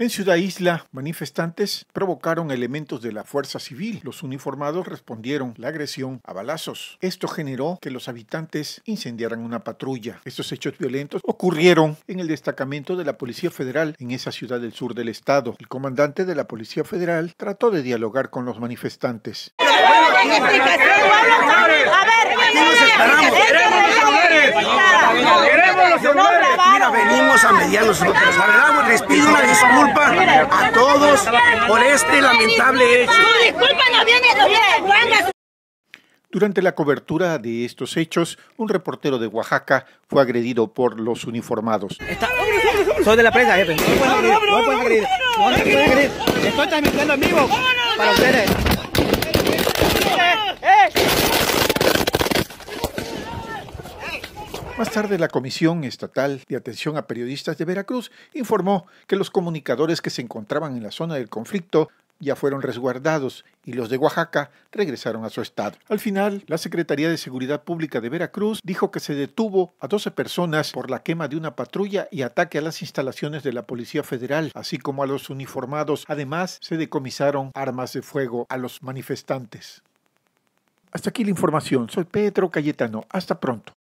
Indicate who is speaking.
Speaker 1: En Ciudad Isla, manifestantes provocaron elementos de la fuerza civil. Los uniformados respondieron la agresión a balazos. Esto generó que los habitantes incendiaran una patrulla. Estos hechos violentos ocurrieron en el destacamento de la Policía Federal en esa ciudad del sur del estado. El comandante de la Policía Federal trató de dialogar con los manifestantes a medianos nosotros. La verdad, pues, les pido una disculpa a todos por este lamentable hecho. Durante la cobertura de estos hechos, un reportero de Oaxaca fue agredido por los uniformados. Está... Soy de la prensa, jefe. No puedes agredir. No puedes agredir. No puedes agredir. Estoy transmitiendo en vivo para ustedes. Más tarde, la Comisión Estatal de Atención a Periodistas de Veracruz informó que los comunicadores que se encontraban en la zona del conflicto ya fueron resguardados y los de Oaxaca regresaron a su estado. Al final, la Secretaría de Seguridad Pública de Veracruz dijo que se detuvo a 12 personas por la quema de una patrulla y ataque a las instalaciones de la Policía Federal, así como a los uniformados. Además, se decomisaron armas de fuego a los manifestantes. Hasta aquí la información. Soy Pedro Cayetano. Hasta pronto.